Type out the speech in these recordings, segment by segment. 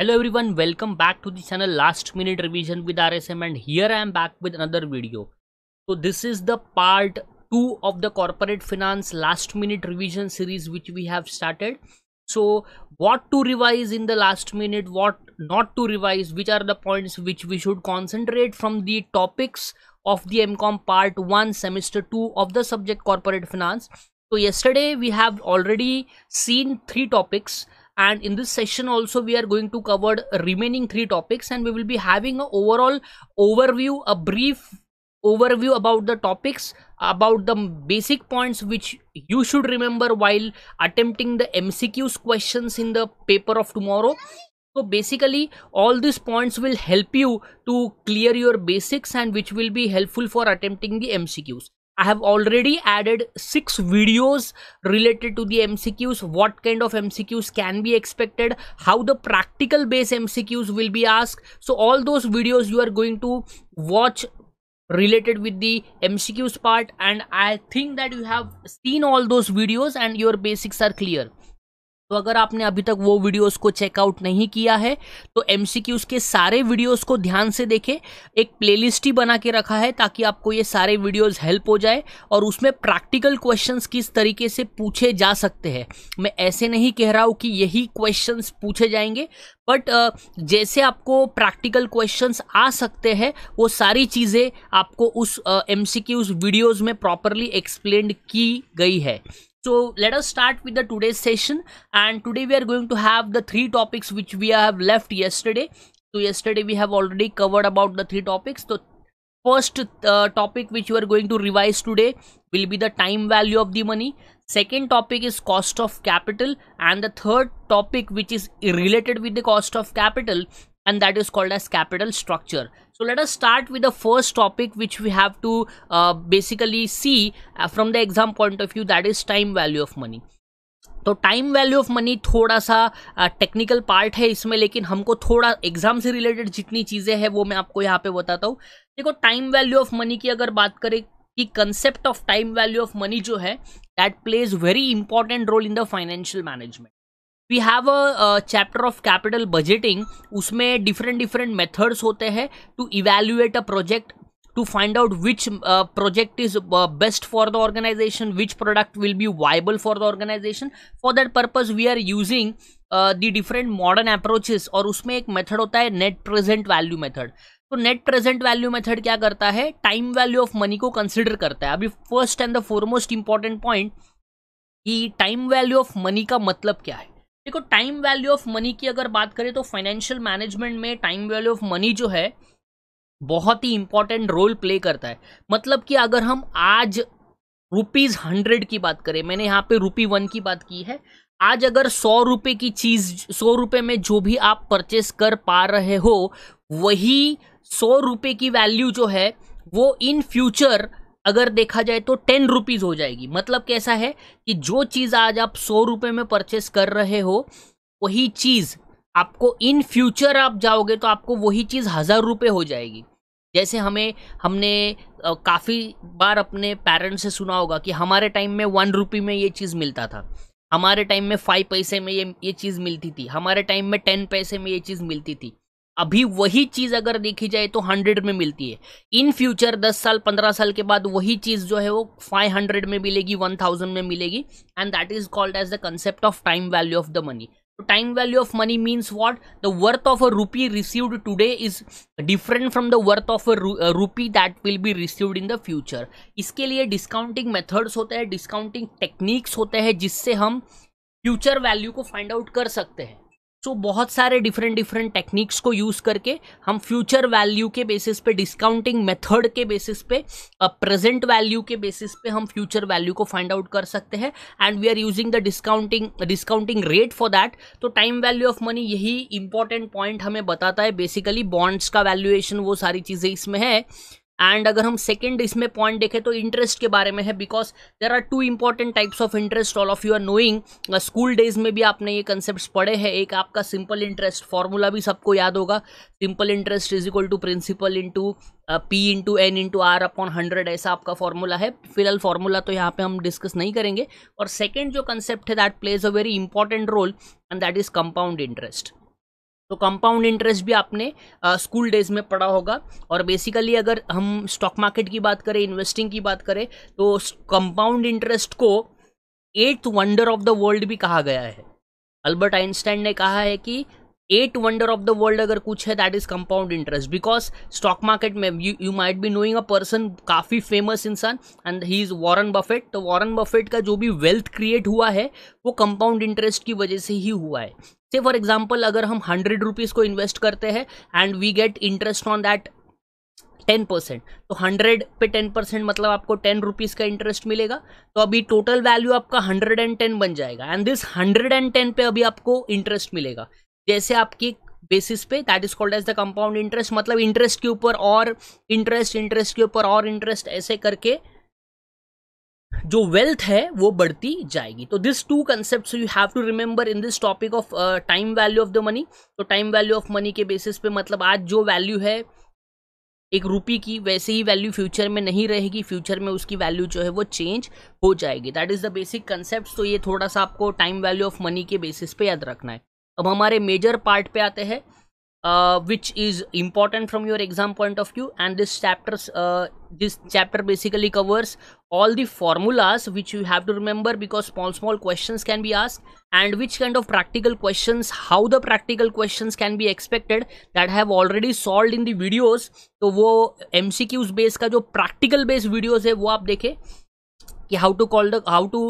hello everyone welcome back to the channel last minute revision with rsm and here i am back with another video so this is the part 2 of the corporate finance last minute revision series which we have started so what to revise in the last minute what not to revise which are the points which we should concentrate from the topics of the mcom part 1 semester 2 of the subject corporate finance so yesterday we have already seen three topics and in this session also we are going to cover remaining three topics and we will be having an overall overview a brief overview about the topics about the basic points which you should remember while attempting the mcqs questions in the paper of tomorrow so basically all these points will help you to clear your basics and which will be helpful for attempting the mcqs I have already added six videos related to the MCQs, what kind of MCQs can be expected, how the practical base MCQs will be asked. So all those videos you are going to watch related with the MCQs part and I think that you have seen all those videos and your basics are clear. तो अगर आपने अभी तक वो videos को checkout नहीं किया है तो एम उसके सारे वीडियोस को ध्यान से देखें एक प्लेलिस्ट ही बना के रखा है ताकि आपको ये सारे वीडियोस हेल्प हो जाए और उसमें प्रैक्टिकल क्वेश्चंस किस तरीके से पूछे जा सकते हैं मैं ऐसे नहीं कह रहा हूँ कि यही क्वेश्चंस पूछे जाएंगे बट जैसे आपको प्रैक्टिकल क्वेश्चन आ सकते हैं वो सारी चीज़ें आपको उस एम सी उस वीडियोज़ में प्रॉपरली एक्सप्लेंड की गई है so let us start with the today's session and today we are going to have the three topics which we have left yesterday so yesterday we have already covered about the three topics so first uh, topic which you are going to revise today will be the time value of the money second topic is cost of capital and the third topic which is related with the cost of capital and that is called as capital structure So let us start with the first topic which we have to uh, basically see uh, from the exam point of view that is time value of money. तो time value of money थोड़ा सा technical uh, part है इसमें लेकिन हमको थोड़ा exam से related जितनी चीज़ें हैं वो मैं आपको यहाँ पे बताता हूँ देखो टाइम वैल्यू ऑफ मनी की अगर बात करें कि concept of time value of money जो है that plays very important role in the financial management we have a chapter of capital budgeting उसमें डिफरेंट डिफरेंट मेथड्स होते हैं to evaluate a project to find out which uh, project is uh, best for the organization which product will be viable for the organization for that purpose we are using uh, the different modern approaches और उसमें एक method होता है net present value method तो net present value method क्या करता है time value of money को कंसिडर करता है अभी first and the foremost important point कि टाइम वैल्यू ऑफ मनी का मतलब क्या है देखो टाइम वैल्यू ऑफ मनी की अगर बात करें तो फाइनेंशियल मैनेजमेंट में टाइम वैल्यू ऑफ मनी जो है बहुत ही इंपॉर्टेंट रोल प्ले करता है मतलब कि अगर हम आज रुपीज हंड्रेड की बात करें मैंने यहाँ पे रुपी वन की बात की है आज अगर सौ रुपये की चीज सौ रुपये में जो भी आप परचेस कर पा रहे हो वही सौ रुपये की वैल्यू जो है वो इन फ्यूचर अगर देखा जाए तो टेन रुपीज़ हो जाएगी मतलब कैसा है कि जो चीज़ आज आप सौ रुपये में परचेस कर रहे हो वही चीज़ आपको इन फ्यूचर आप जाओगे तो आपको वही चीज़ हज़ार रुपये हो जाएगी जैसे हमें हमने काफ़ी बार अपने पेरेंट्स से सुना होगा कि हमारे टाइम में वन रुपी में ये चीज़ मिलता था हमारे टाइम में फाइव पैसे में ये ये चीज़ मिलती थी हमारे टाइम में टेन पैसे में ये चीज़ मिलती थी अभी वही चीज़ अगर देखी जाए तो हंड्रेड में मिलती है इन फ्यूचर दस साल पंद्रह साल के बाद वही चीज़ जो है वो फाइव हंड्रेड में मिलेगी वन थाउजेंड में मिलेगी and that is called as the concept of time value of the money तो time value of money means what the worth of a rupee received today is different from the worth of a rupee that will be received in the future इसके लिए discounting methods होते हैं discounting techniques होते हैं जिससे हम future value को find out कर सकते हैं सो so, बहुत सारे डिफरेंट डिफरेंट टेक्निक्स को यूज़ करके हम फ्यूचर वैल्यू के बेसिस पे डिस्काउंटिंग मेथड के बेसिस पे प्रेजेंट uh, वैल्यू के बेसिस पे हम फ्यूचर वैल्यू को फाइंड आउट कर सकते हैं and we are using the discounting discounting rate for that तो टाइम वैल्यू ऑफ मनी यही इंपॉर्टेंट पॉइंट हमें बताता है बेसिकली बॉन्ड्स का वैल्यूएशन वो सारी चीज़ें इसमें है एंड अगर हम सेकेंड इसमें पॉइंट देखें तो इंटरेस्ट के बारे में है because there are two important types of interest all of you are knowing school days में भी आपने ये कंसेप्ट पढ़े हैं एक आपका सिंपल इंटरेस्ट फॉर्मूला भी सबको याद होगा simple interest is equal to principal into P into N into R upon hundred ऐसा आपका फॉर्मूला है फिलहाल फॉर्मूला तो यहाँ पे हम डिस्कस नहीं करेंगे और सेकेंड जो कंसेप्ट है that plays a very important role and that is compound interest तो कंपाउंड इंटरेस्ट भी आपने स्कूल डेज में पढ़ा होगा और बेसिकली अगर हम स्टॉक मार्केट की बात करें इन्वेस्टिंग की बात करें तो कंपाउंड इंटरेस्ट को eighth wonder of the world भी कहा गया है अल्बर्ट आइंस्टाइन ने कहा है कि eight wonder of the world अगर कुछ है that is compound interest because stock market में you might be knowing a person काफ़ी फेमस इंसान and he is Warren Buffett तो वॉरन बफेट का जो भी वेल्थ क्रिएट हुआ है वो कंपाउंड इंटरेस्ट की वजह से ही हुआ है से फॉर एग्जाम्पल अगर हम हंड्रेड रुपीज़ को इन्वेस्ट करते हैं and we get interest on that ten percent तो हंड्रेड पे टेन परसेंट मतलब आपको टेन रुपीज़ का इंटरेस्ट मिलेगा तो अभी टोटल वैल्यू आपका हंड्रेड एंड टेन बन जाएगा and this hundred and ten पे अभी आपको इंटरेस्ट मिलेगा जैसे आपकी बेसिस पे that is called as the compound interest मतलब इंटरेस्ट के ऊपर और इंटरेस्ट इंटरेस्ट के ऊपर और इंटरेस्ट ऐसे करके जो वेल्थ है वो बढ़ती जाएगी तो this two concept you have to remember in this topic of time value of the money तो टाइम वैल्यू ऑफ मनी के बेसिस पे मतलब आज जो वैल्यू है एक रूपी की वैसे ही वैल्यू फ्यूचर में नहीं रहेगी फ्यूचर में उसकी वैल्यू जो है वो चेंज हो जाएगी that is the basic concept तो ये थोड़ा सा आपको टाइम वैल्यू ऑफ मनी के बेसिस पे याद रखना है अब हमारे मेजर पार्ट पे आते हैं which is important from your exam point of view and this chapter this chapter basically covers all the formulas which you have to remember because small small question can be ask and which kind of practical question how the practical question can be expected that have already solve in the videos तो वो M C cues base का जो practical based videos है वो आप देखें कि how to call the how to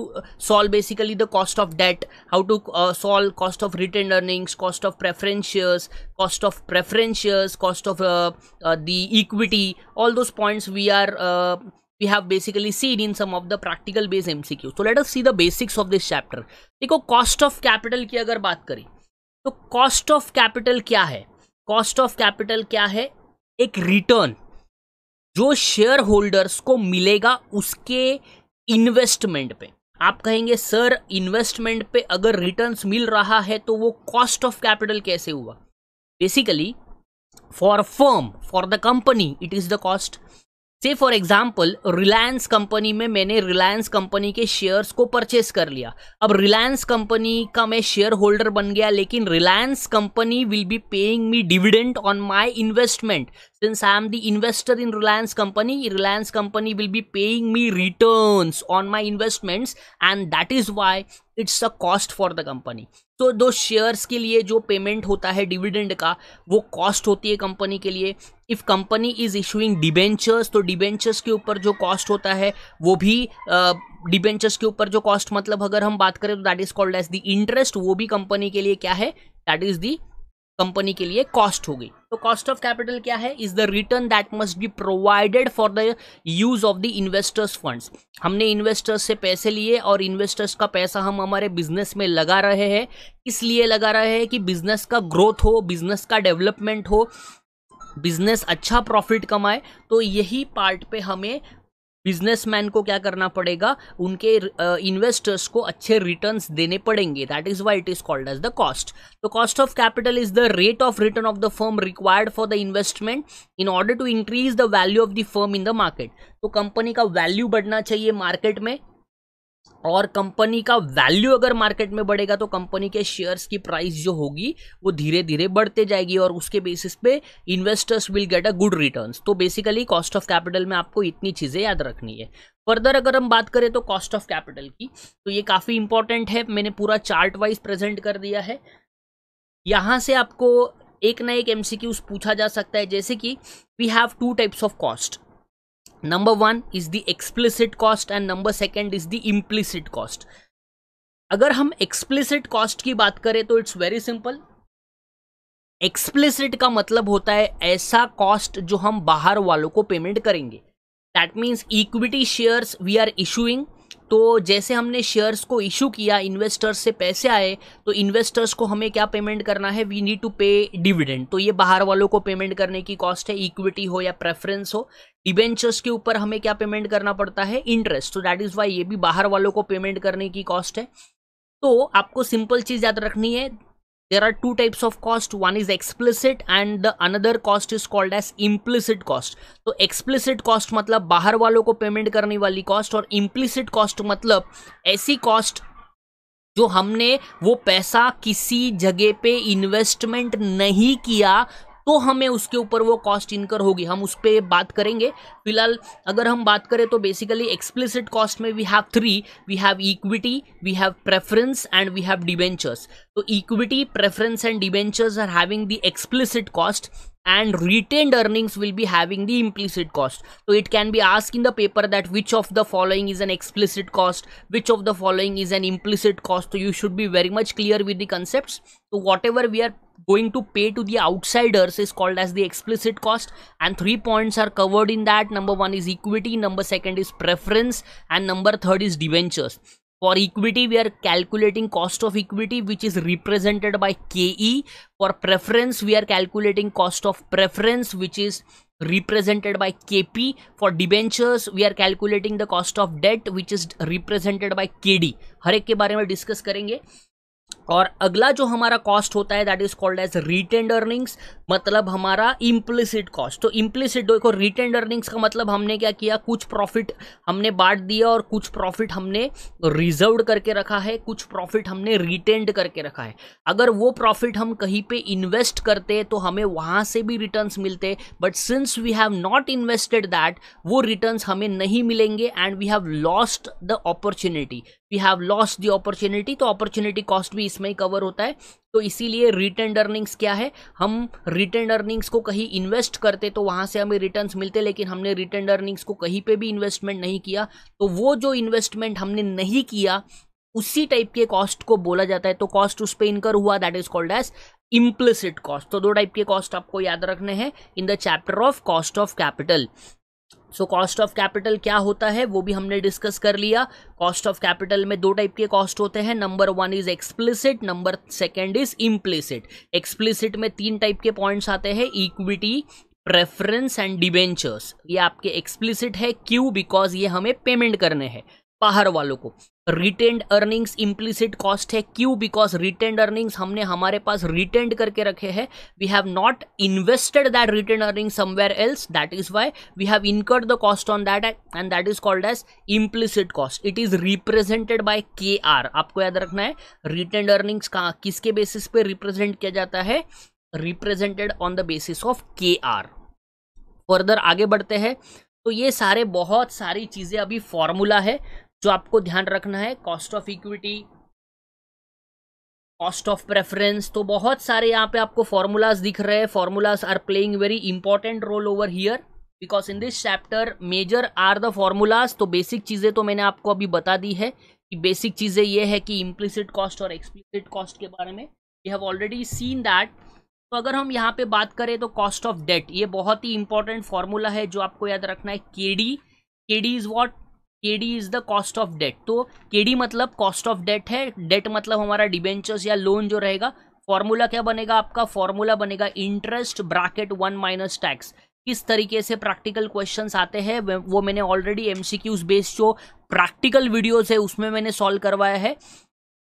solve basically the cost of debt how to solve cost of return earnings cost of preferentials cost of preferentials cost of the equity all those points we are we have basically seen in some of the practical based MCQ. So let us see the basics of this chapter. देखो cost of capital की अगर बात करें तो cost of capital क्या है cost of capital क्या है एक return जो शेयर होल्डर्स को मिलेगा उसके इन्वेस्टमेंट पे आप कहेंगे सर इन्वेस्टमेंट पे अगर रिटर्न्स मिल रहा है तो वो कॉस्ट ऑफ कैपिटल कैसे हुआ basically for firm for the company it is the cost से फॉर एग्जाम्पल रिलायंस कंपनी में मैंने रिलायंस कंपनी के शेयर्स को परचेस कर लिया अब रिलायंस कंपनी का मैं शेयर होल्डर बन गया लेकिन Reliance company will be paying me dividend on my investment since I am the investor in Reliance company Reliance company will be paying me return on my investments and that is why it's a cost for the company तो दो shares के लिए जो payment होता है dividend का वो cost होती है कंपनी के लिए if company is issuing debentures तो डिबेंचर्स के ऊपर जो कॉस्ट होता है वो भी डिबेंचर्स के ऊपर जो कॉस्ट मतलब अगर हम बात करें तो that is called as the interest वो भी कंपनी के लिए क्या है दैट इज़ दी कंपनी के लिए कॉस्ट हो गई तो कॉस्ट ऑफ कैपिटल क्या है is the return that must be provided for the use of the investors funds हमने इन्वेस्टर्स से पैसे लिए और इन्वेस्टर्स का पैसा हम हमारे बिजनेस में लगा रहे हैं इसलिए लगा रहे हैं कि बिजनेस का ग्रोथ हो बिजनेस का डेवलपमेंट हो बिजनेस अच्छा प्रॉफिट कमाए तो यही पार्ट पे हमें बिजनेसमैन को क्या करना पड़ेगा उनके इन्वेस्टर्स को अच्छे रिटर्न्स देने पड़ेंगे that is why it is called as the cost the cost of capital is the rate of return of the firm required for the investment in order to increase the value of the firm in the market तो company का value बढ़ना चाहिए market में और company का value अगर market में बढ़ेगा तो कंपनी के शेयर्स की प्राइस जो होगी वो धीरे धीरे बढ़ते जाएगी और उसके बेसिस पे investors will get a good returns तो बेसिकली कॉस्ट ऑफ कैपिटल में आपको इतनी चीज़ें याद रखनी है फर्दर अगर हम बात करें तो कॉस्ट ऑफ कैपिटल की तो ये काफ़ी इंपॉर्टेंट है मैंने पूरा चार्ट वाइज प्रेजेंट कर दिया है यहाँ से आपको एक ना एक एम पूछा जा सकता है जैसे कि we have two types of cost number one is the explicit cost and number second is the implicit cost अगर हम एक्सप्लिसिट कॉस्ट की बात करें तो इट्स वेरी सिंपल एक्सप्लिसिट का मतलब होता है ऐसा कॉस्ट जो हम बाहर वालों को पेमेंट करेंगे that means equity shares we are issuing तो जैसे हमने शेयर्स को इशू किया इन्वेस्टर्स से पैसे आए तो इन्वेस्टर्स को हमें क्या पेमेंट करना है we need to pay dividend तो ये बाहर वालों को पेमेंट करने की कॉस्ट है इक्विटी हो या प्रेफरेंस हो डिबेंचर्स के ऊपर हमें क्या पेमेंट करना पड़ता है इंटरेस्ट तो दैट इज़ वाई ये भी बाहर वालों को पेमेंट करने की कॉस्ट है तो आपको सिंपल चीज़ याद रखनी है there are two types of cost one is explicit and the another cost is called as implicit cost so explicit cost matlab bahar walon ko payment karne wali cost aur implicit cost matlab aisi cost जो हमने वो पैसा किसी जगह पे investment नहीं किया तो हमें उसके ऊपर वो कॉस्ट इनकर होगी हम उस पर बात करेंगे फिलहाल अगर हम बात करें तो बेसिकली एक्सप्लिसिट कॉस्ट में we have three we have equity we have preference and we have debentures तो equity preference and debentures are having the explicit cost and retained earnings will be having the implicit cost so it can be asked in the paper that which of the following is an explicit cost which of the following is an implicit cost so you should be very much clear with the concepts so whatever we are going to pay to the outsiders is called as the explicit cost and three points are covered in that number one is equity number second is preference and number third is debentures for equity, we are calculating cost of equity, which is represented by KE. For preference, we are calculating cost of preference, which is represented by KP. For debentures, we are calculating the cost of debt, which is represented by KD. हर एक के बारे में discuss करेंगे और अगला जो हमारा कॉस्ट होता है that is called as retained earnings मतलब हमारा इम्प्लिसिड कॉस्ट तो इम्प्लिसिड देखो रिटेंड अर्निंग्स का मतलब हमने क्या किया कुछ प्रॉफिट हमने बांट दिया और कुछ प्रॉफिट हमने रिजर्व करके रखा है कुछ प्रॉफिट हमने रिटेंड करके रखा है अगर वो प्रॉफिट हम कहीं पे इन्वेस्ट करते तो हमें वहाँ से भी रिटर्न्स मिलते but since we have not invested that वो रिटर्न्स हमें नहीं मिलेंगे and we have lost the opportunity we have lost the opportunity तो अपॉर्चुनिटी कॉस्ट भी इस इसमें ही कवर होता है तो इसीलिए रिटर्न अर्निंग्स क्या है हम रिटर्न अर्निंग्स को कहीं इन्वेस्ट करते तो वहाँ से हमें रिटर्न्स मिलते लेकिन हमने रिटर्न अर्निंग्स को कहीं पे भी इन्वेस्टमेंट नहीं किया तो वो जो इन्वेस्टमेंट हमने नहीं किया उसी टाइप के कॉस्ट को बोला जाता है तो कॉस्ट उस पर इनकर हुआ that is called as implicit cost तो दो टाइप के कॉस्ट आपको याद रखने हैं in the chapter of cost of capital so cost of capital क्या होता है वो भी हमने डिस्कस कर लिया कॉस्ट ऑफ कैपिटल में दो टाइप के कॉस्ट होते हैं number one is explicit number second is implicit explicit में तीन टाइप के पॉइंट्स आते हैं इक्विटी प्रेफरेंस एंड डिबेंचर्स ये आपके एक्सप्लिसिट है क्यों बिकॉज ये हमें पेमेंट करने हैं बाहर वालों को रिटेंड अर्निंग्स इम्प्लीसिड कॉस्ट है क्यों बिकॉज रिटेंड अर्निंग्स हमने हमारे पास रिटेंड करके रखे हैं we have not invested that retained earning somewhere else that is why we have incurred the cost on that and that is called as implicit cost it is represented by K R आपको याद रखना है retained earnings कहाँ किसके basis पे represent किया जाता है represented on the basis of K R further आगे बढ़ते हैं तो ये सारे बहुत सारी चीज़ें अभी फॉर्मूला है जो आपको ध्यान रखना है cost of equity cost of preference तो बहुत सारे यहाँ पे आपको फॉर्मूलाज दिख रहे हैं formulas are playing very important role over here because in this chapter major are the formulas तो बेसिक चीज़ें तो मैंने आपको अभी बता दी है कि बेसिक चीज़ें ये है कि इम्प्लिसिट कॉस्ट और एक्सप्लिसिट कॉस्ट के बारे में you have already seen that तो अगर हम यहाँ पे बात करें तो कॉस्ट ऑफ डेट ये बहुत ही इंपॉर्टेंट फॉर्मूला है जो आपको याद रखना है K D K D is what K D is the cost of debt तो के डी मतलब कॉस्ट ऑफ डेट है डेट मतलब हमारा डिबेंचर्स या लोन जो रहेगा फॉर्मूला क्या बनेगा आपका फॉर्मूला बनेगा interest bracket one minus tax किस तरीके से प्रैक्टिकल क्वेश्चंस आते हैं वो मैंने ऑलरेडी एमसीक्यूज बेस्ड जो प्रैक्टिकल वीडियोस है उसमें मैंने सॉल्व करवाया है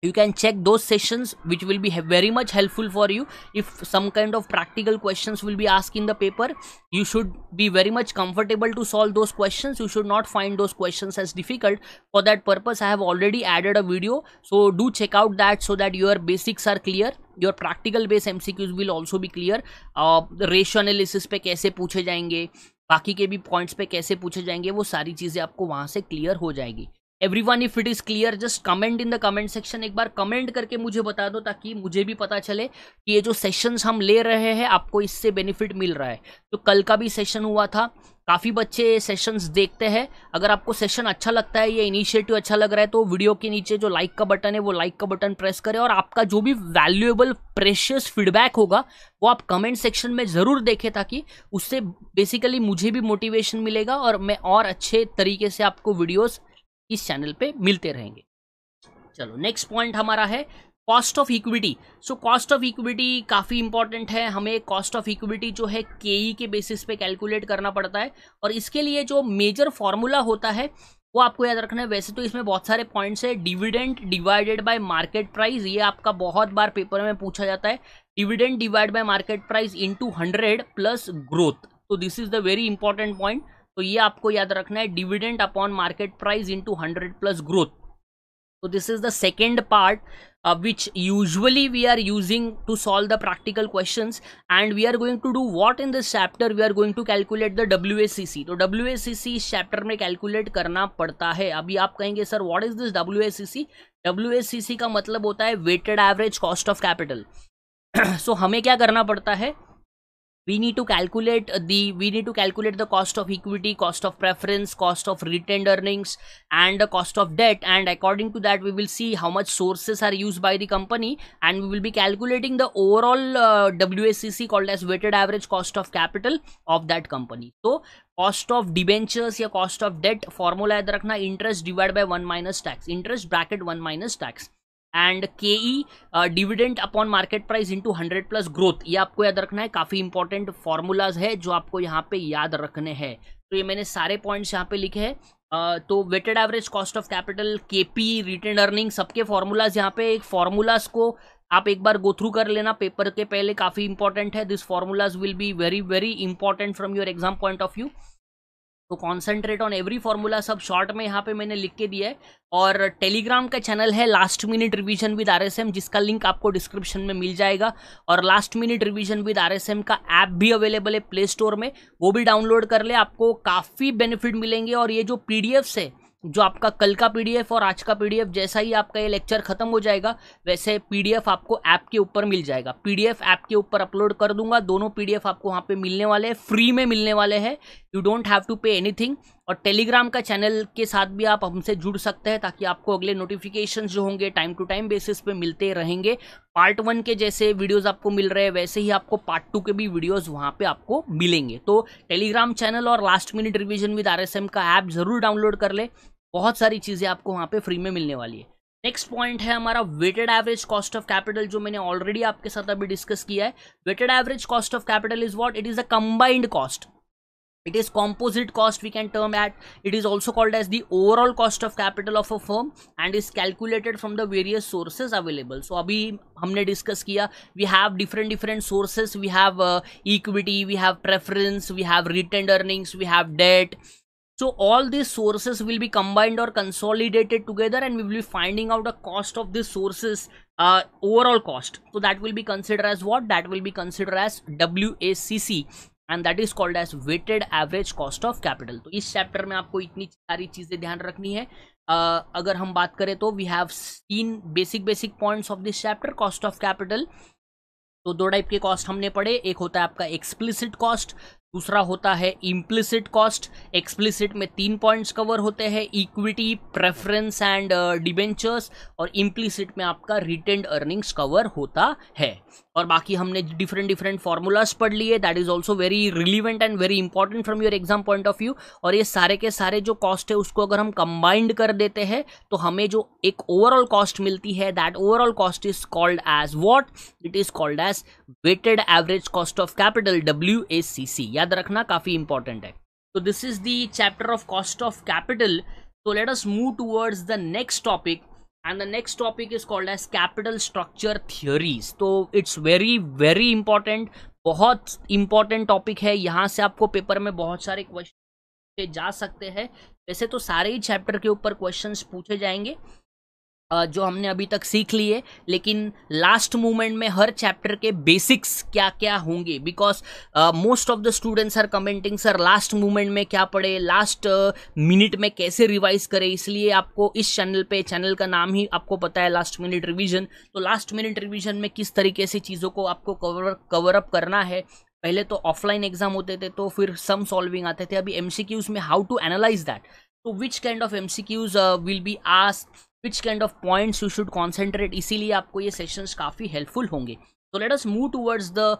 you can check those sessions which will be very much helpful for you if some kind of practical questions will be asked in the paper you should be very much comfortable to solve those questions you should not find those questions as difficult for that purpose i have already added a video so do check out that so that your basics are clear your your practical base them will also भी clear ratio analysis pe kaise puche jayenge baki ke bhi points pe kaise puche jayenge wo sari cheeze aapko wahan se clear ho jayegi every one if it is clear just comment in the comment section एक बार comment करके मुझे बता दो ताकि मुझे भी पता चले कि ये जो सेशंस हम ले रहे हैं आपको इससे बेनिफिट मिल रहा है तो कल का भी सेशन हुआ था काफ़ी बच्चे सेशंस देखते हैं अगर आपको सेशन अच्छा लगता है या इनिशिएटिव अच्छा लग रहा है तो वीडियो के नीचे जो लाइक का बटन है वो लाइक का बटन प्रेस करें और आपका जो भी वैल्यूएबल प्रेशियस फीडबैक होगा वो आप कमेंट सेक्शन में ज़रूर देखें ताकि उससे बेसिकली मुझे भी मोटिवेशन मिलेगा और मैं और अच्छे तरीके से आपको वीडियोज़ इस चैनल पे मिलते रहेंगे चलो नेक्स्ट पॉइंट हमारा है cost of equity so cost of equity काफ़ी इंपॉर्टेंट है हमें कॉस्ट ऑफ इक्विटी जो है e के के बेसिस पे कैलकुलेट करना पड़ता है और इसके लिए जो मेजर फॉर्मूला होता है वो आपको याद रखना है वैसे तो इसमें बहुत सारे पॉइंट्स है dividend divided by market price ये आपका बहुत बार पेपर में पूछा जाता है dividend divide by market price into hundred plus growth तो this is the very important point तो ये आपको याद रखना है dividend upon market price into hundred plus growth तो this is the second part which usually we are using to solve the practical question and we are going to do what in this chapter we are going to calculate the W S C C तो W S C सी इस chapter में calculate करना पड़ता है अभी आप कहेंगे sir what is this W S C C W S C C का मतलब होता है weighted average cost of capital so हमें क्या करना पड़ता है we need to calculate the we need to calculate the cost of equity cost of preference cost of retained earnings and the cost of debt and according to that we will see how much sources are used by the company and we will be calculating the overall uh, WACC called as weighted average cost of capital of that company so cost of debentures या cost of debt formula याद रखना interest divide by one minus tax interest bracket one minus and K E dividend upon market price into hundred plus growth ये आपको याद रखना है काफ़ी important formulas है जो आपको यहाँ पे याद रखने हैं तो ये मैंने सारे पॉइंट्स यहाँ पे लिखे हैं uh, तो weighted average cost of capital K P return earning सबके फार्मूलाज यहाँ पे एक फार्मूलाज को आप एक बार गो थ्रू कर लेना पेपर के पहले काफ़ी इंपॉर्टेंट है this formulas will be very very important from your exam point of view तो कॉन्सेंट्रेट ऑन एवरी फॉर्मूला सब शॉर्ट में यहाँ पे मैंने लिख के दिया है और टेलीग्राम का चैनल है last minute revision with R जिसका लिंक आपको डिस्क्रिप्शन में मिल जाएगा और last minute revision with R का ऐप भी अवेलेबल है प्ले स्टोर में वो भी डाउनलोड कर ले आपको काफ़ी बेनिफिट मिलेंगे और ये जो पी है जो आपका कल का पीडीएफ और आज का पीडीएफ जैसा ही आपका ये लेक्चर खत्म हो जाएगा वैसे पीडीएफ आपको ऐप के ऊपर मिल जाएगा पीडीएफ ऐप के ऊपर अपलोड कर दूंगा दोनों पीडीएफ आपको वहाँ पे मिलने वाले हैं फ्री में मिलने वाले हैं you don't have to pay anything और टेलीग्राम का चैनल के साथ भी आप हमसे जुड़ सकते हैं ताकि आपको अगले नोटिफिकेशन जो होंगे टाइम टू टाइम बेसिस पे मिलते रहेंगे पार्ट वन के जैसे वीडियोस आपको मिल रहे हैं वैसे ही आपको पार्ट टू के भी वीडियोस वहाँ पे आपको मिलेंगे तो टेलीग्राम चैनल और last minute revision with R का ऐप ज़रूर डाउनलोड कर ले बहुत सारी चीज़ें आपको वहाँ पर फ्री में मिलने वाली है नेक्स्ट पॉइंट है हमारा weighted average cost of capital जो मैंने ऑलरेडी आपके साथ अभी डिस्कस किया है weighted average cost of capital is what it is a combined cost it is composite cost we can term at it is also called as the overall cost of capital of a firm and is calculated from the various sources available so abhi हमने discuss किया we have different different sources. We have uh, equity, we have preference, we have retained earnings, we have debt. So all these sources will be combined or consolidated together and we will be finding out the cost of these sources uh, overall cost. So that will be considered as what? That will be considered as WACC and that is called as weighted average cost of capital तो इस chapter में आपको इतनी सारी चीज़ें ध्यान रखनी है uh, अगर हम बात करें तो we have seen basic basic points of this chapter cost of capital तो दो टाइप के कॉस्ट हमने पढ़े एक होता है आपका एक्सप्लिसिट कॉस्ट दूसरा होता है इम्प्लिसिट कॉस्ट एक्सप्लिसिट में तीन पॉइंट्स कवर होते हैं इक्विटी प्रेफरेंस एंड डिबेंचर्स और इम्प्लिसिट में आपका रिटेंड अर्निंग्स कवर होता है और बाकी हमने डिफरेंट डिफरेंट फार्मूलाज पढ़ लिए that is also very relevant and very important from your exam point of view और ये सारे के सारे जो कॉस्ट है उसको अगर हम कंबाइंड कर देते हैं तो हमें जो एक ओवरऑल कॉस्ट मिलती है that overall cost is called as what it is called as weighted average cost of capital W A C C याद रखना काफ़ी इंपॉर्टेंट है तो this is the chapter of cost of capital तो let us move towards the next topic and the next topic is called as capital structure theories तो it's very very important बहुत important topic है यहाँ से आपको paper में बहुत सारे क्वेश्चन जा सकते हैं वैसे तो सारे ही चैप्टर के ऊपर क्वेश्चंस पूछे जाएंगे जो हमने अभी तक सीख ली है लेकिन लास्ट मोमेंट में हर चैप्टर के बेसिक्स क्या क्या होंगे because most of the students are commenting sir last moment में क्या पढ़े लास्ट मिनट में कैसे रिवाइज करें इसलिए आपको इस चैनल पे चैनल का नाम ही आपको पता है लास्ट मिनट रिविजन तो लास्ट मिनट रिविजन में किस तरीके से चीज़ों को आपको कवर कवर अप करना है पहले तो ऑफलाइन एग्जाम होते थे तो फिर सम सॉल्विंग आते थे अभी एम में हाउ टू एनालाइज दैट तो which kind of M C Qs will be ask which kind of points you should concentrate इसीलिए आपको ये सेशन काफ़ी हेल्पफुल होंगे तो let us move towards the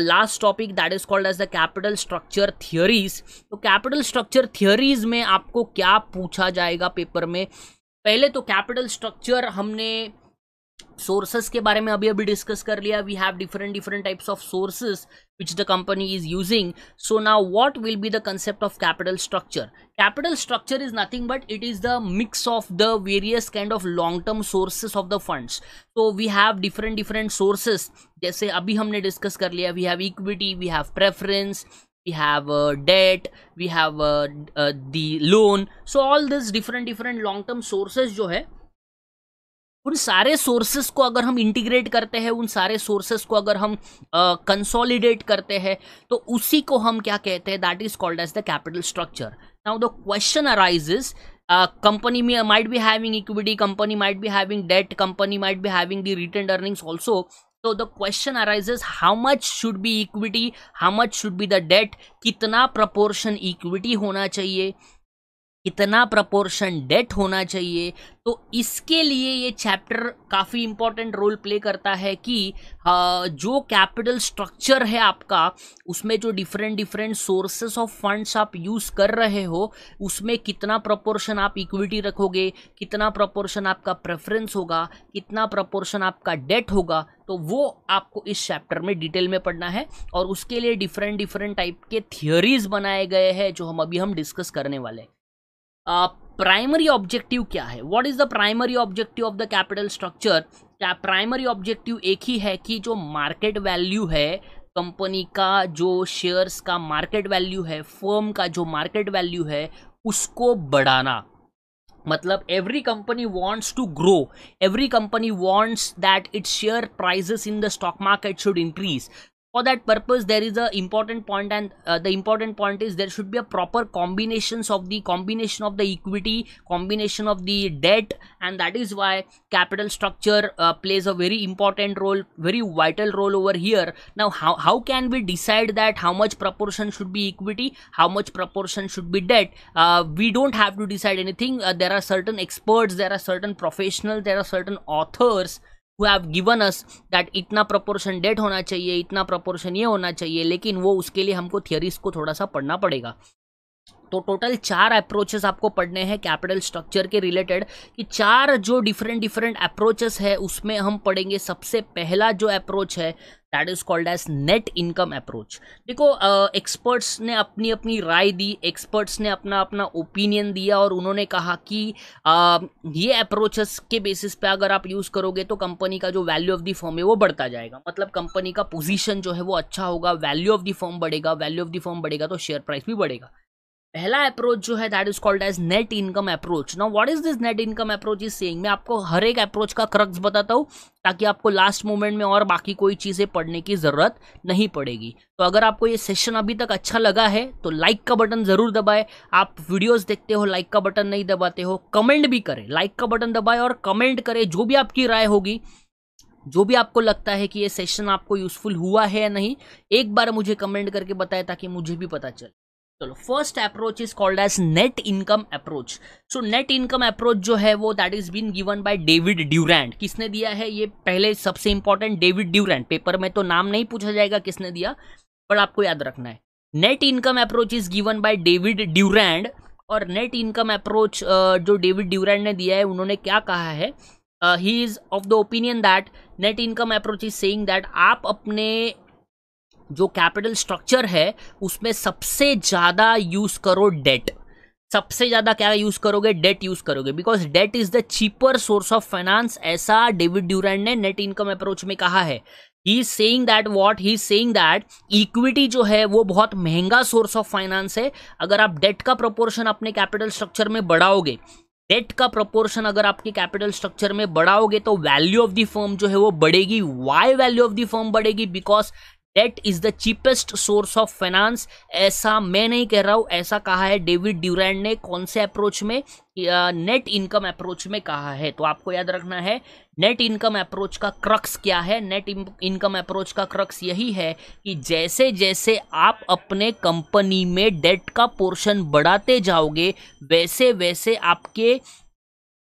last topic that is called as the capital structure theories तो capital structure theories में आपको क्या पूछा जाएगा पेपर में पहले तो कैपिटल स्ट्रक्चर हमने सोर्सेस के बारे में अभी अभी डिस्कस कर लिया we have different different types of sources which the company is using so now what will be the concept of capital structure capital structure is nothing but it is the mix of the various kind of long term sources of the funds तो we have different different sources जैसे अभी हमने discuss कर लिया we have equity we have preference we have a uh, debt we have a, uh, a uh, the loan so all this different different long term sources jo hai उन सारे sources को अगर हम integrate करते हैं उन सारे sources को अगर हम कंसोलिडेट uh, करते हैं तो उसी को हम क्या कहते हैं that is called as the capital structure now the question arises company में might be having equity company might be having debt company might be having the return earnings also तो the question arises how much should be equity how much should be the debt कितना proportion equity होना चाहिए इतना proportion debt होना चाहिए तो इसके लिए ये चैप्टर काफ़ी इम्पोर्टेंट रोल प्ले करता है कि जो कैपिटल स्ट्रक्चर है आपका उसमें जो different different sources of funds आप यूज़ कर रहे हो उसमें कितना प्रपोर्शन आप इक्विटी रखोगे कितना प्रपोर्शन आपका प्रेफरेंस होगा कितना प्रपोर्शन आपका डेट होगा तो वो आपको इस चैप्टर में डिटेल में पढ़ना है और उसके लिए डिफरेंट डिफरेंट टाइप के थियोरीज बनाए गए हैं जो हम अभी हम डिस्कस करने वाले हैं प्राइमरी ऑब्जेक्टिव क्या है what is the primary objective of the capital structure क्या प्राइमरी ऑब्जेक्टिव एक ही है कि जो मार्केट वैल्यू है कंपनी का जो शेयर्स का मार्केट वैल्यू है फर्म का जो मार्केट वैल्यू है उसको बढ़ाना मतलब every company wants to grow every company wants that its share prices in the stock market should increase for that purpose there is a important point and uh, the important point is there should be a proper combinations of the combination of the equity combination of the debt and that is why capital structure uh, plays a very important role very vital role over here now how, how can we decide that how much proportion should be equity how much proportion should be debt uh, we don't have to decide anything uh, there are certain experts there are certain professionals there are certain authors who have given us that इतना proportion debt होना चाहिए इतना proportion ये होना चाहिए लेकिन वो उसके लिए हमको थियरीज को थोड़ा सा पढ़ना पड़ेगा तो टोटल चार अप्रोचेस आपको पढ़ने हैं कैपिटल स्ट्रक्चर के रिलेटेड कि चार जो डिफरेंट डिफरेंट अप्रोचेस है उसमें हम पढ़ेंगे सबसे पहला जो अप्रोच है that is called as net income approach देखो एक्सपर्ट्स uh, ने अपनी अपनी राय दी एक्सपर्ट्स ने अपना अपना ओपिनियन दिया और उन्होंने कहा कि uh, ये अप्रोचेस के बेसिस पे अगर आप यूज़ करोगे तो कंपनी का जो वैल्यू ऑफ द फॉर्म है वो बढ़ता जाएगा मतलब कंपनी का पोजीशन जो है वो अच्छा होगा वैल्यू ऑफ द फॉर्म बढ़ेगा वैल्यू ऑफ द फॉर्म बढ़ेगा तो शेयर प्राइस भी बढ़ेगा पहला अप्रोच जो है that is called as net income approach now what is this net income approach is saying मैं आपको हर एक अप्रोच का क्रक्स बताता हूँ ताकि आपको लास्ट मोमेंट में और बाकी कोई चीज़ें पढ़ने की ज़रूरत नहीं पड़ेगी तो अगर आपको ये सेशन अभी तक अच्छा लगा है तो लाइक का बटन ज़रूर दबाए आप वीडियोस देखते हो लाइक का बटन नहीं दबाते हो कमेंट भी करें लाइक का बटन दबाए और कमेंट करें जो भी आपकी राय होगी जो भी आपको लगता है कि ये सेशन आपको यूज़फुल हुआ है या नहीं एक बार मुझे कमेंट करके बताए ताकि मुझे भी पता चले चलो first approach is called as net income approach so net income approach जो है वो that is been given by David Durand किसने दिया है ये पहले सबसे इंपॉर्टेंट डेविड ड्यूरेंट पेपर में तो नाम नहीं पूछा जाएगा किसने दिया पर आपको याद रखना है net income approach is given by David Durand और नेट इनकम अप्रोच जो डेविड ड्यूरैंड ने दिया है उन्होंने क्या कहा है he is of the opinion that net income approach is saying that आप अपने जो कैपिटल स्ट्रक्चर है उसमें सबसे ज़्यादा यूज़ करो डेट सबसे ज़्यादा क्या यूज़ करोगे डेट यूज़ करोगे because debt is the cheaper source of finance ऐसा डेविड ड्यूरेंट ने नेट इनकम अप्रोच में कहा है he is saying that what he is saying that equity जो है वो बहुत महंगा सोर्स ऑफ फाइनेंस है अगर आप डेट का प्रोपोर्शन अपने कैपिटल स्ट्रक्चर में बढ़ाओगे डेट का प्रोपोर्शन अगर आपके कैपिटल स्ट्रक्चर में बढ़ाओगे तो वैल्यू ऑफ दी फर्म जो है वो बढ़ेगी why value of the firm बढ़ेगी because debt is the cheapest source of finance ऐसा मैं नहीं कह रहा हूँ ऐसा कहा है डेविड ड्यूरैंड ने कौन से अप्रोच में नेट इनकम अप्रोच में कहा है तो आपको याद रखना है नेट इनकम अप्रोच का क्रक्स क्या है नेट इनकम अप्रोच का क्रक्स यही है कि जैसे जैसे आप अपने कंपनी में डेट का पोर्शन बढ़ाते जाओगे वैसे वैसे आपके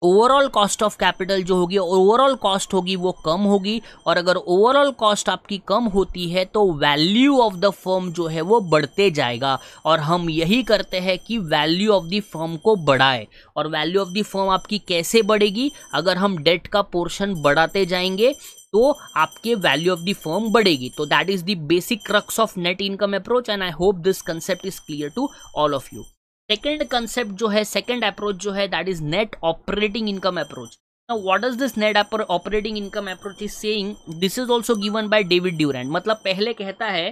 ओवरऑल कॉस्ट ऑफ कैपिटल जो होगी ओवरऑल कॉस्ट होगी वो कम होगी और अगर ओवरऑल कॉस्ट आपकी कम होती है तो वैल्यू ऑफ द फर्म जो है वो बढ़ते जाएगा और हम यही करते हैं कि वैल्यू ऑफ द फर्म को बढ़ाए और वैल्यू ऑफ द फर्म आपकी कैसे बढ़ेगी अगर हम डेट का पोर्शन बढ़ाते जाएंगे तो आपके वैल्यू ऑफ द फर्म बढ़ेगी तो that is the basic crux of net income approach and I hope this concept is clear to all of you second concept जो है सेकेंड अप्रोच जो है that is net operating income approach ना what does this net operating income approach is saying this is also given by David Durand मतलब पहले कहता है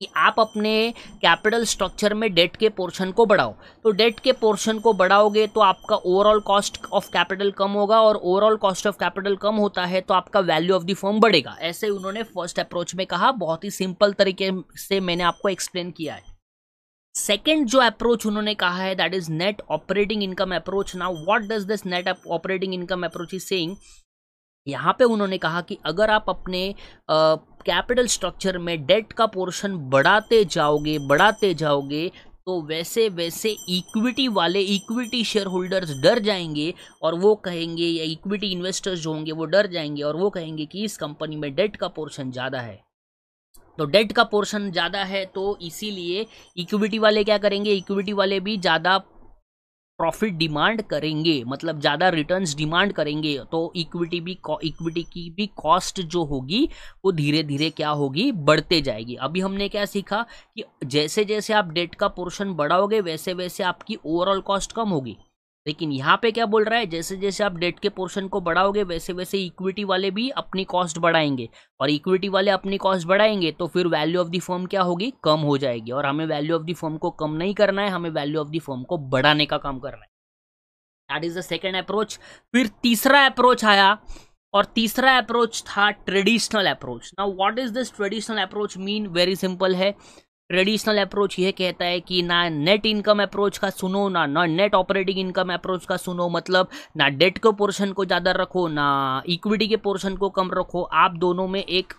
कि आप अपने कैपिटल स्ट्रक्चर में डेट के पोर्शन को बढ़ाओ तो डेट के पोर्शन को बढ़ाओगे तो आपका ओवरऑल कॉस्ट ऑफ कैपिटल कम होगा और ओवरऑल कॉस्ट ऑफ कैपिटल कम होता है तो आपका वैल्यू ऑफ द फर्म बढ़ेगा ऐसे उन्होंने फर्स्ट अप्रोच में कहा बहुत ही सिंपल तरीके से मैंने आपको एक्सप्लेन किया है सेकेंड जो अप्रोच उन्होंने कहा है that is net operating income approach now what does this net operating income approach is saying यहाँ पे उन्होंने कहा कि अगर आप अपने कैपिटल स्ट्रक्चर में डेट का पोर्शन बढ़ाते जाओगे बढ़ाते जाओगे तो वैसे वैसे इक्विटी वाले इक्विटी शेयर होल्डर्स डर जाएंगे और वो कहेंगे या इक्विटी इन्वेस्टर्स जो होंगे वो डर जाएंगे और वो कहेंगे कि इस कंपनी में डेट का पोर्शन ज़्यादा है तो डेट का पोर्शन ज़्यादा है तो इसीलिए इक्विटी वाले क्या करेंगे इक्विटी वाले भी ज़्यादा प्रॉफिट डिमांड करेंगे मतलब ज़्यादा रिटर्न्स डिमांड करेंगे तो इक्विटी भी इक्विटी की भी कॉस्ट जो होगी वो धीरे धीरे क्या होगी बढ़ते जाएगी अभी हमने क्या सीखा कि जैसे जैसे आप डेट का पोर्शन बढ़ाओगे वैसे वैसे आपकी ओवरऑल कॉस्ट कम होगी लेकिन यहाँ पे क्या बोल रहा है जैसे जैसे आप डेट के पोर्शन को बढ़ाओगे वैसे वैसे इक्विटी वाले भी अपनी कॉस्ट बढ़ाएंगे और इक्विटी वाले अपनी कॉस्ट बढ़ाएंगे तो फिर वैल्यू ऑफ दी फॉर्म क्या होगी कम हो जाएगी और हमें वैल्यू ऑफ दी फॉर्म को कम नहीं करना है हमें वैल्यू ऑफ दी फॉर्म को बढ़ाने का काम करना है that is the second approach फिर तीसरा अप्रोच आया और तीसरा अप्रोच था ट्रेडिशनल अप्रोच ना what is this traditional approach mean very simple है ट्रेडिशनल अप्रोच यह कहता है कि ना नेट इनकम अप्रोच का सुनो ना ना नेट ऑपरेटिंग इनकम अप्रोच का सुनो मतलब ना डेट के पोर्शन को ज़्यादा रखो ना इक्विटी के पोर्शन को कम रखो आप दोनों में एक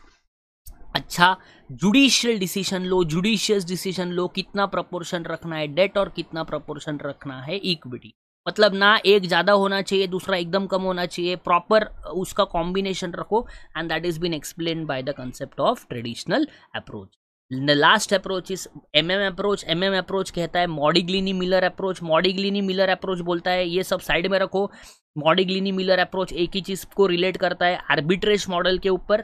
अच्छा जुडिशियल डिसीजन लो जुडिशियस डिसीजन लो कितना प्रपोर्शन रखना है डेट और कितना प्रपोर्शन रखना है इक्विटी मतलब ना एक ज़्यादा होना चाहिए दूसरा एकदम कम होना चाहिए प्रॉपर उसका कॉम्बिनेशन रखो and that is been explain by the concept of traditional approach last approach is M M approach M M approach कहता है Modigliani Miller approach Modigliani Miller approach बोलता है ये सब साइड में रखो मॉडिग्लिनी मिलर अप्रोच एक ही चीज़ को रिलेट करता है आर्बिट्रेज मॉडल के ऊपर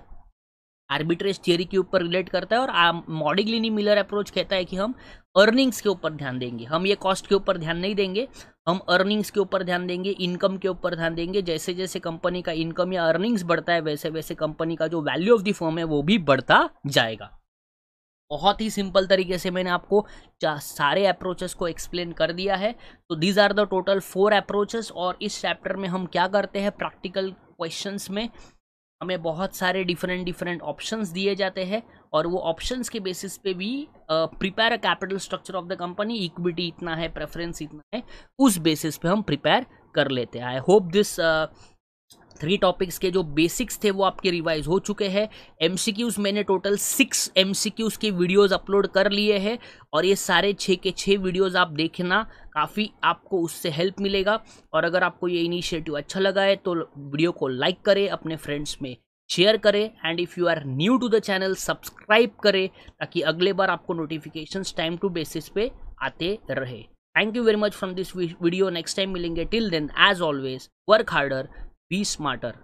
आर्बिट्रेज थियरी के ऊपर रिलेट करता है और मॉडिग्लिनी मिलर अप्रोच कहता है कि हम अर्निंग्स के ऊपर ध्यान देंगे हम ये कॉस्ट के ऊपर ध्यान नहीं देंगे हम अर्निंग्स के ऊपर ध्यान देंगे इनकम के ऊपर ध्यान देंगे जैसे जैसे कंपनी का इनकम या अर्निंग्स बढ़ता है वैसे वैसे कंपनी का जो वैल्यू ऑफ द फॉर्म है वो भी बढ़ता जाएगा बहुत ही सिंपल तरीके से मैंने आपको सारे अप्रोचेस को एक्सप्लेन कर दिया है तो these are the total four approaches और इस चैप्टर में हम क्या करते हैं प्रैक्टिकल क्वेश्चंस में हमें बहुत सारे डिफरेंट डिफरेंट ऑप्शंस दिए जाते हैं और वो ऑप्शंस के बेसिस पे भी prepare a capital structure of the company equity इतना है प्रेफरेंस इतना है उस बेसिस पे हम प्रिपेयर कर लेते हैं I hope this three topics के जो बेसिक्स थे वो आपके रिवाइज हो चुके हैं एम मैंने टोटल सिक्स एम के वीडियोज़ अपलोड कर लिए हैं और ये सारे छः के छः वीडियोज़ आप देखना काफ़ी आपको उससे हेल्प मिलेगा और अगर आपको ये इनिशिएटिव अच्छा लगा है तो वीडियो को लाइक करें अपने फ्रेंड्स में शेयर करें and if you are new to the channel subscribe करें ताकि अगले बार आपको नोटिफिकेशन टाइम टू बेसिस पे आते रहे thank you very much from this video next time मिलेंगे till then as always work harder be smarter